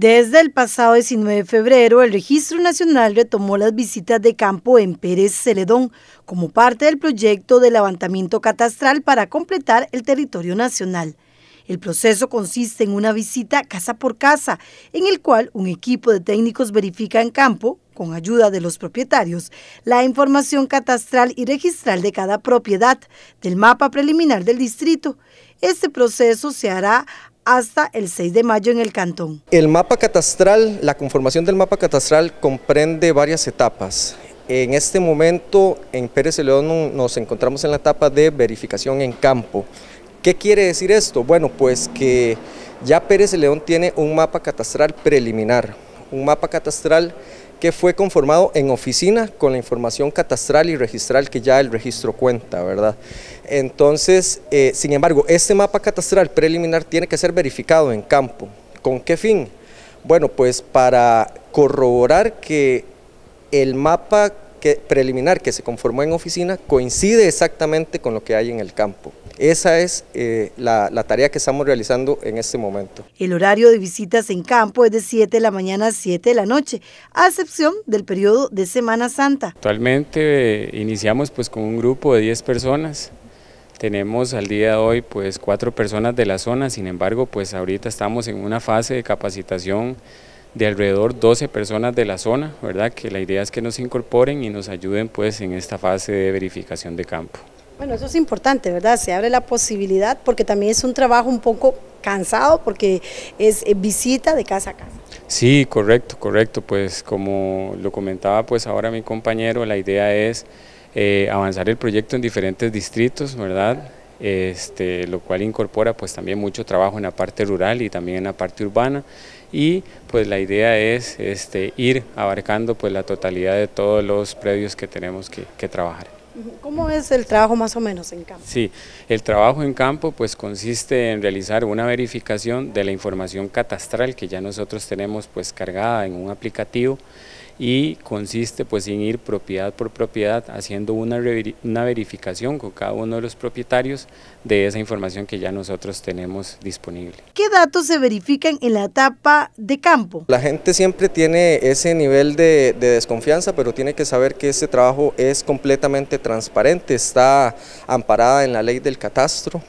Desde el pasado 19 de febrero, el Registro Nacional retomó las visitas de campo en Pérez Celedón como parte del proyecto de levantamiento catastral para completar el territorio nacional. El proceso consiste en una visita casa por casa, en el cual un equipo de técnicos verifica en campo, con ayuda de los propietarios, la información catastral y registral de cada propiedad del mapa preliminar del distrito. Este proceso se hará hasta el 6 de mayo en el cantón. El mapa catastral, la conformación del mapa catastral comprende varias etapas. En este momento en Pérez León nos encontramos en la etapa de verificación en campo. ¿Qué quiere decir esto? Bueno, pues que ya Pérez León tiene un mapa catastral preliminar, un mapa catastral que fue conformado en oficina con la información catastral y registral que ya el registro cuenta, ¿verdad? Entonces, eh, sin embargo, este mapa catastral preliminar tiene que ser verificado en campo. ¿Con qué fin? Bueno, pues para corroborar que el mapa que, preliminar que se conformó en oficina coincide exactamente con lo que hay en el campo. Esa es eh, la, tarea que estamos realizando en este momento. El horario de visitas en campo es de 7 de la mañana a 7 de la noche, a excepción del periodo de Semana Santa. Actualmente eh, iniciamos pues con un grupo de 10 personas. Tenemos al día de hoy pues cuatro personas de la zona, sin embargo pues ahorita estamos en una fase de capacitación de alrededor 12 personas de la zona, ¿verdad? Que la idea es que nos incorporen y nos ayuden pues en esta fase de verificación de campo. Bueno, eso es importante, ¿verdad? Se abre la posibilidad porque también es un trabajo un poco cansado porque es eh, visita de casa a casa. Sí, correcto, correcto. Pues como lo comentaba pues ahora mi compañero, la idea es eh, avanzar el proyecto en diferentes distritos, ¿verdad? Este, lo cual incorpora pues también mucho trabajo en la parte rural y también en la parte urbana y pues la idea es este, ir abarcando pues la totalidad de todos los predios que tenemos que trabajar. ¿Cómo es el trabajo más o menos en campo? Sí, el trabajo en campo pues consiste en realizar una verificación de la información catastral que ya nosotros tenemos pues cargada en un aplicativo y consiste pues en ir propiedad por propiedad haciendo una, una verificación con cada uno de los propietarios de esa información que ya nosotros tenemos disponible. ¿Qué datos se verifican en la etapa de campo? La gente siempre tiene ese nivel de, desconfianza, pero tiene que saber que ese trabajo es completamente transparente, está amparada en la ley del catastro,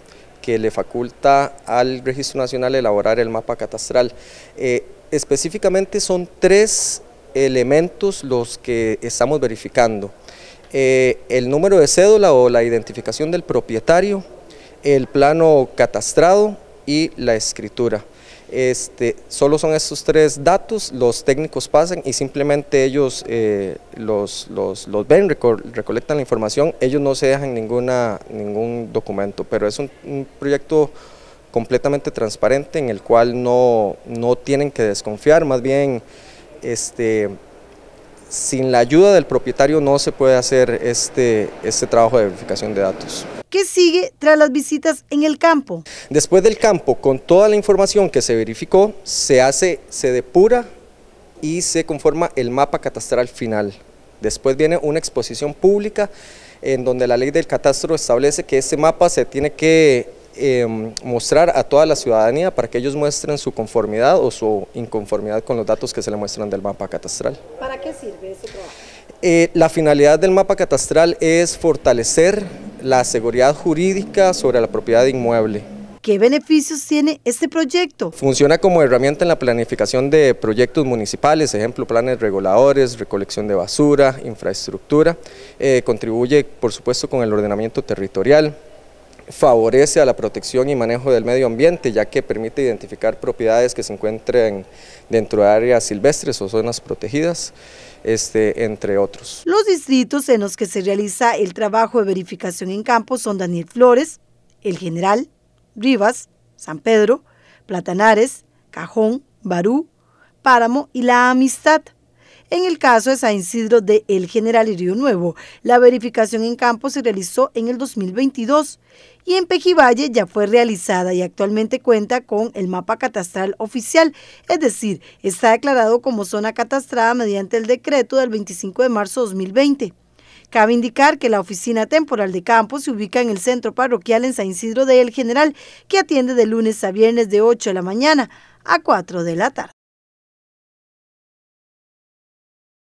que le faculta al Registro Nacional elaborar el mapa catastral. Eh, específicamente son tres elementos los que estamos verificando. Eh, el número de cédula o la identificación del propietario, el plano catastrado y la escritura. Este, solo son estos tres datos, los técnicos pasan y simplemente ellos eh, los, los, ven, recolectan la información, ellos no se dejan ninguna, ningún documento, pero es un, proyecto completamente transparente en el cual no, no tienen que desconfiar, más bien este, sin la ayuda del propietario no se puede hacer este, este, trabajo de verificación de datos. ¿Qué sigue tras las visitas en el campo? Después del campo, con toda la información que se verificó, se hace, se depura y se conforma el mapa catastral final. Después viene una exposición pública en donde la ley del catastro establece que ese mapa se tiene que Em, mostrar a toda la ciudadanía para que ellos muestren su conformidad o su inconformidad con los datos que se le muestran del mapa catastral. ¿Para qué sirve ese trabajo? Eh, la finalidad del mapa catastral es fortalecer la seguridad jurídica sobre la propiedad inmueble. ¿Qué beneficios tiene este proyecto? Funciona como herramienta en la planificación de proyectos municipales, ejemplo, planes reguladores, recolección de basura, infraestructura. Eh, contribuye, por supuesto, con el ordenamiento territorial, favorece a la protección y manejo del medio ambiente, ya que permite identificar propiedades que se encuentren dentro de áreas silvestres o zonas protegidas, este, entre otros. Los distritos en los que se realiza el trabajo de verificación en campo son Daniel Flores, El General, Rivas, San Pedro, Platanares, Cajón, Barú, Páramo y La Amistad. En el caso de San Isidro de El General y Río Nuevo, la verificación en campo se realizó en el 2022 y en Pejivalle ya fue realizada y actualmente cuenta con el mapa catastral oficial, es decir, está declarado como zona catastrada mediante el decreto del 25 de marzo de 2020. Cabe indicar que la oficina temporal de campo se ubica en el centro parroquial en San Isidro de El General, que atiende de lunes a viernes de 8 de la mañana a 4 de la tarde.